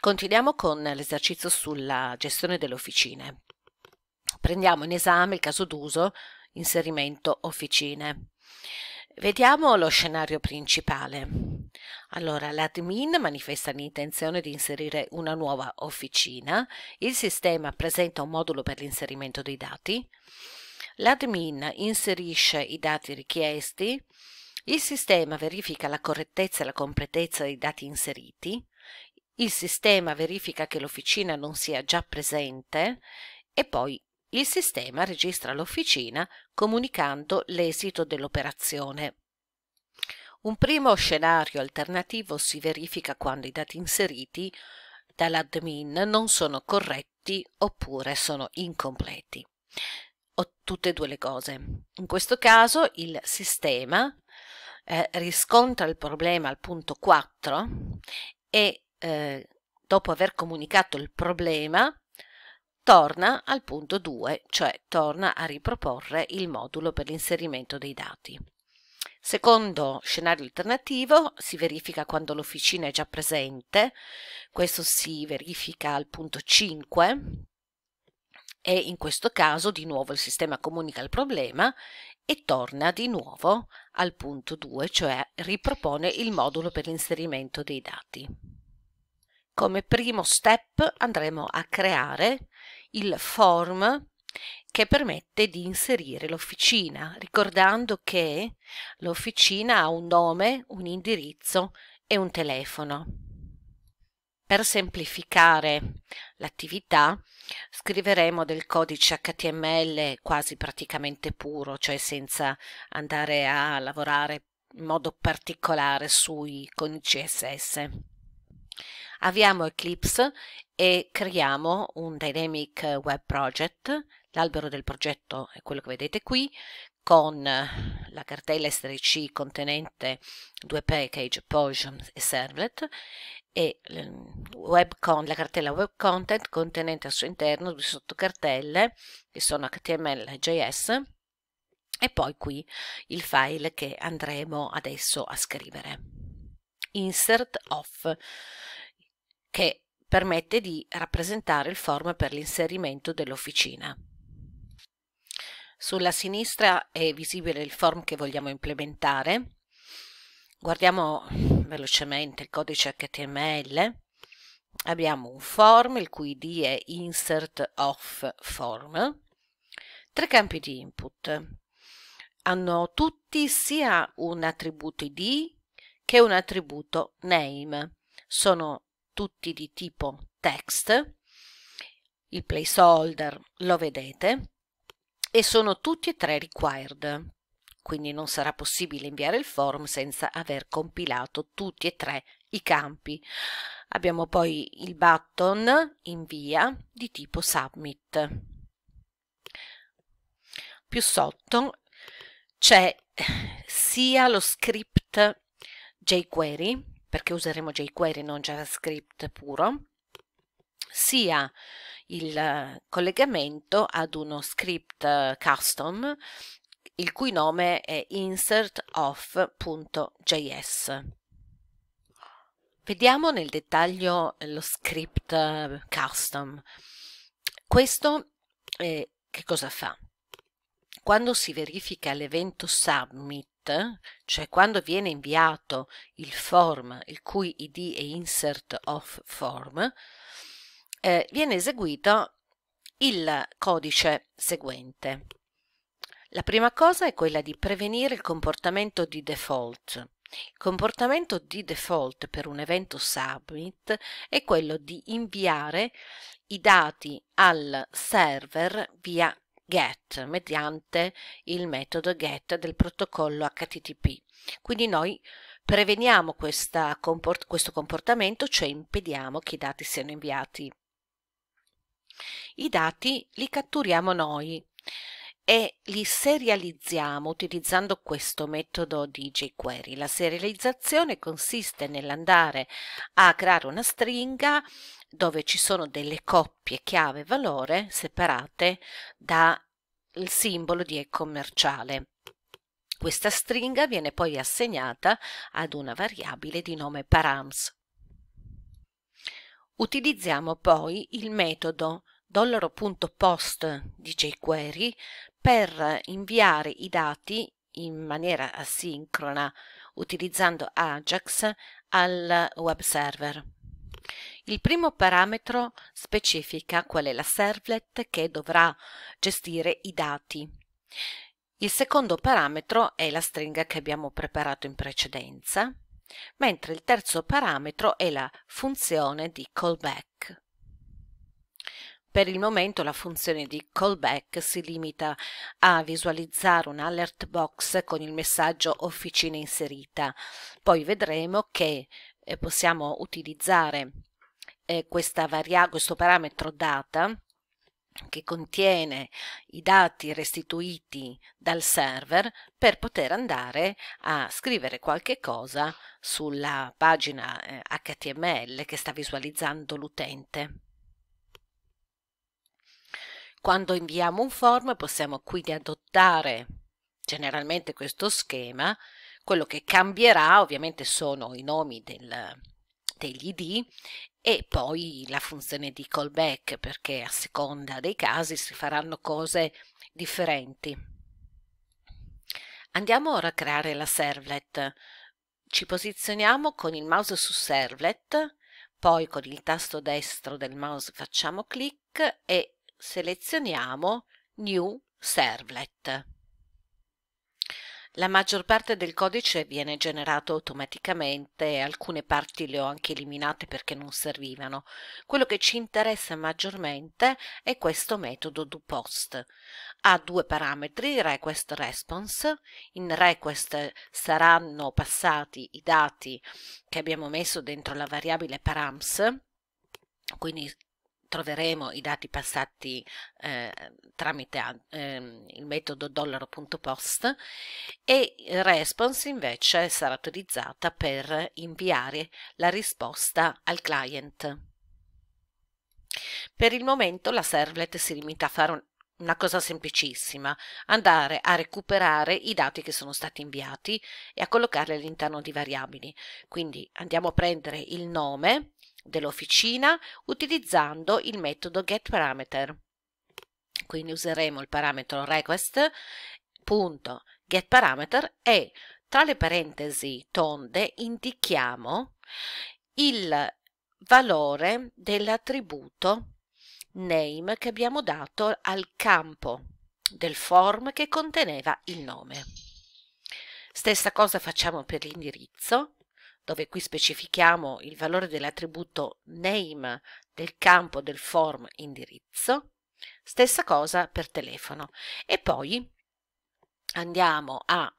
Continuiamo con l'esercizio sulla gestione delle officine. Prendiamo in esame il caso d'uso inserimento officine. Vediamo lo scenario principale. Allora, l'admin manifesta l'intenzione di inserire una nuova officina, il sistema presenta un modulo per l'inserimento dei dati, l'admin inserisce i dati richiesti, il sistema verifica la correttezza e la completezza dei dati inseriti, il sistema verifica che l'officina non sia già presente e poi il sistema registra l'officina comunicando l'esito dell'operazione. Un primo scenario alternativo si verifica quando i dati inseriti dall'admin non sono corretti oppure sono incompleti. O tutte e due le cose. In questo caso il sistema eh, riscontra il problema al punto 4 e eh, dopo aver comunicato il problema, torna al punto 2, cioè torna a riproporre il modulo per l'inserimento dei dati. Secondo scenario alternativo si verifica quando l'officina è già presente, questo si verifica al punto 5 e in questo caso di nuovo il sistema comunica il problema e torna di nuovo al punto 2, cioè ripropone il modulo per l'inserimento dei dati come primo step andremo a creare il form che permette di inserire l'officina, ricordando che l'officina ha un nome, un indirizzo e un telefono. Per semplificare l'attività scriveremo del codice HTML quasi praticamente puro, cioè senza andare a lavorare in modo particolare sui con CSS. Avviamo Eclipse e creiamo un Dynamic Web Project, l'albero del progetto è quello che vedete qui, con la cartella SRC contenente due package, POJ e Servlet, e ehm, con, la cartella Web Content contenente al suo interno due sottocartelle che sono HTML e JS, e poi qui il file che andremo adesso a scrivere. Insert off che permette di rappresentare il form per l'inserimento dell'officina. Sulla sinistra è visibile il form che vogliamo implementare. Guardiamo velocemente il codice HTML. Abbiamo un form il cui ID è insert of form. Tre campi di input. Hanno tutti sia un attributo ID che un attributo name. Sono tutti di tipo text, il placeholder lo vedete, e sono tutti e tre required, quindi non sarà possibile inviare il form senza aver compilato tutti e tre i campi. Abbiamo poi il button invia di tipo submit. Più sotto c'è sia lo script jQuery perché useremo jQuery non JavaScript puro, sia il eh, collegamento ad uno script eh, custom il cui nome è insertof.js. Vediamo nel dettaglio eh, lo script custom. Questo eh, che cosa fa? Quando si verifica l'evento submit cioè quando viene inviato il form, il cui id è insert of form, eh, viene eseguito il codice seguente. La prima cosa è quella di prevenire il comportamento di default. Il comportamento di default per un evento submit è quello di inviare i dati al server via GET mediante il metodo GET del protocollo HTTP. Quindi noi preveniamo comport questo comportamento, cioè impediamo che i dati siano inviati. I dati li catturiamo noi e li serializziamo utilizzando questo metodo di jQuery. La serializzazione consiste nell'andare a creare una stringa dove ci sono delle coppie chiave valore separate dal simbolo di e commerciale. Questa stringa viene poi assegnata ad una variabile di nome params. Utilizziamo poi il metodo $.post di jQuery per inviare i dati in maniera asincrona utilizzando Ajax al web server. Il primo parametro specifica qual è la servlet che dovrà gestire i dati. Il secondo parametro è la stringa che abbiamo preparato in precedenza, mentre il terzo parametro è la funzione di callback. Per il momento la funzione di callback si limita a visualizzare un alert box con il messaggio officina inserita. Poi vedremo che eh, possiamo utilizzare eh, varia- questo parametro data che contiene i dati restituiti dal server per poter andare a scrivere qualche cosa sulla pagina HTML eh, che sta visualizzando l'utente. Quando inviamo un form possiamo quindi adottare generalmente questo schema, quello che cambierà ovviamente sono i nomi del, tegli di e poi la funzione di callback perché a seconda dei casi si faranno cose differenti. Andiamo ora a creare la servlet. Ci posizioniamo con il mouse su servlet, poi con il tasto destro del mouse facciamo clic e selezioniamo New Servlet. La maggior parte del codice viene generato automaticamente, alcune parti le ho anche eliminate perché non servivano. Quello che ci interessa maggiormente è questo metodo doPost. Ha due parametri, requestResponse. In request saranno passati i dati che abbiamo messo dentro la variabile params, quindi troveremo i dati passati eh, tramite eh, il metodo dollaro.post e response invece sarà utilizzata per inviare la risposta al client. Per il momento la servlet si limita a fare un, una cosa semplicissima, andare a recuperare i dati che sono stati inviati e a collocarli all'interno di variabili. Quindi andiamo a prendere il nome dell'officina utilizzando il metodo getParameter. Quindi useremo il parametro request.getParameter e tra le parentesi tonde indichiamo il valore dell'attributo name che abbiamo dato al campo del form che conteneva il nome. Stessa cosa facciamo per l'indirizzo dove qui specifichiamo il valore dell'attributo name del campo del form indirizzo, stessa cosa per telefono. E poi andiamo a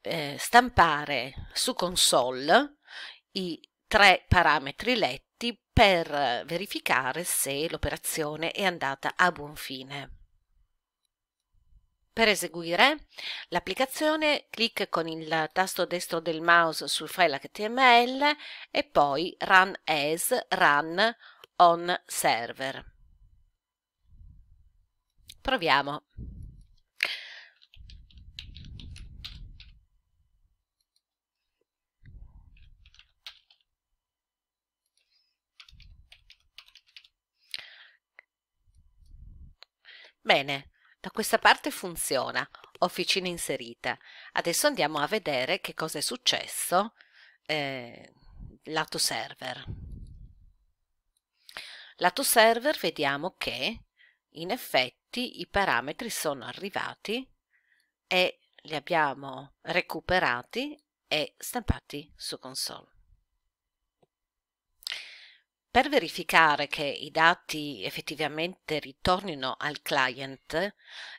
eh, stampare su console i tre parametri letti per verificare se l'operazione è andata a buon fine. Per eseguire l'applicazione clic con il tasto destro del mouse sul file HTML e poi Run as Run on server. Proviamo. Bene, da certo, questa parte funziona. Officina inserita. Adesso andiamo a vedere che cosa è successo eh, lato server. Lato server vediamo che in effetti i parametri sono arrivati e li abbiamo recuperati e stampati su console. Per verificare che i dati effettivamente ritornino al client,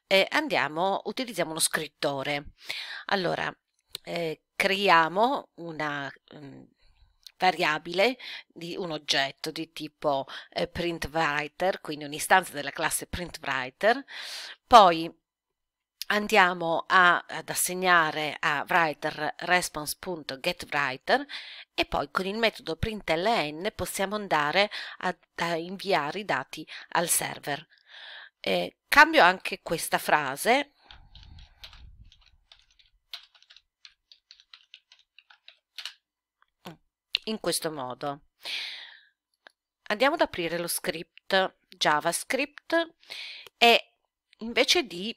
eh, andiamo, utilizziamo uno scrittore. Allora, eh, creiamo una mm, variabile di un oggetto di tipo eh, printWriter, quindi un'istanza della classe printWriter, poi andiamo a, ad assegnare a writer response.getWriter e poi con il metodo println possiamo andare a, a inviare i dati al server. Eh, cambio anche questa frase in questo modo. Andiamo ad aprire lo script JavaScript e invece di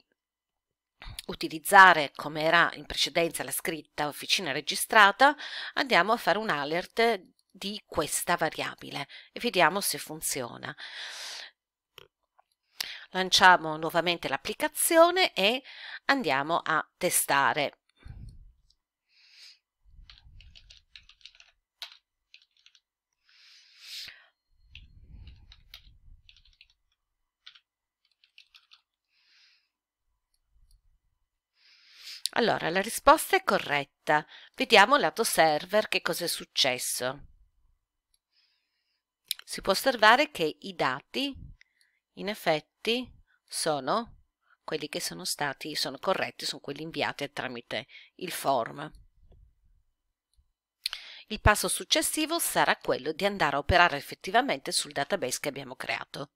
utilizzare come era in precedenza la scritta officina registrata, andiamo a fare un alert di questa variabile e vediamo se funziona. Lanciamo nuovamente l'applicazione e andiamo a testare. Allora, la risposta è corretta. Vediamo lato server che cosa è successo. Si può osservare che i dati, in effetti, sono quelli che sono stati, sono corretti, sono quelli inviati tramite il form. Il passo successivo sarà quello di andare a operare effettivamente sul database che abbiamo creato.